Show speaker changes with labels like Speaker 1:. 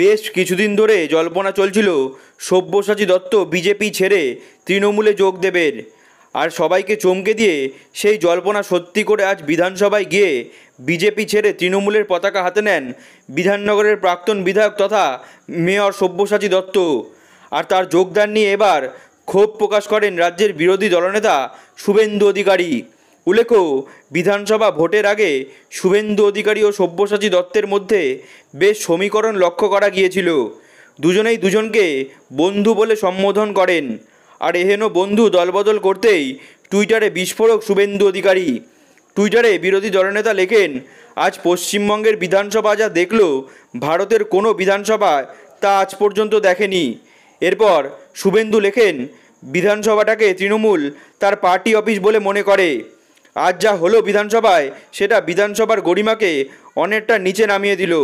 Speaker 1: বেশ কিছুদিন ধরে জল্পনা চলছিল সব্যসাচী দত্ত বিজেপি ছেড়ে তৃণমূলে যোগ দেবেন আর সবাইকে চমকে দিয়ে সেই জল্পনা সত্যি করে আজ বিধানসভায় গিয়ে বিজেপি ছেড়ে তৃণমূলের পতাকা হাতে নেন বিধাননগরের প্রাক্তন বিধায়ক তথা মেয়র সব্যসাচী দত্ত আর তার যোগদান নিয়ে এবার ক্ষোভ প্রকাশ করেন রাজ্যের বিরোধী দলনেতা শুভেন্দু অধিকারী উল্লেখ্য বিধানসভা ভোটের আগে শুভেন্দু অধিকারী ও সব্যসাচী দত্তের মধ্যে বেশ সমীকরণ লক্ষ্য করা গিয়েছিল দুজনেই দুজনকে বন্ধু বলে সম্বোধন করেন আর এহেন বন্ধু দলবদল করতেই টুইটারে বিস্ফোরক শুভেন্দু অধিকারী টুইটারে বিরোধী দলনেতা লেখেন আজ পশ্চিমবঙ্গের বিধানসভা যা দেখল ভারতের কোনো বিধানসভায় তা আজ পর্যন্ত দেখেনি এরপর শুভেন্দু লেখেন বিধানসভাটাকে তৃণমূল তার পার্টি অফিস বলে মনে করে আজ যা হলো বিধানসভায় সেটা বিধানসভার গরিমাকে অনেকটা নিচে নামিয়ে দিল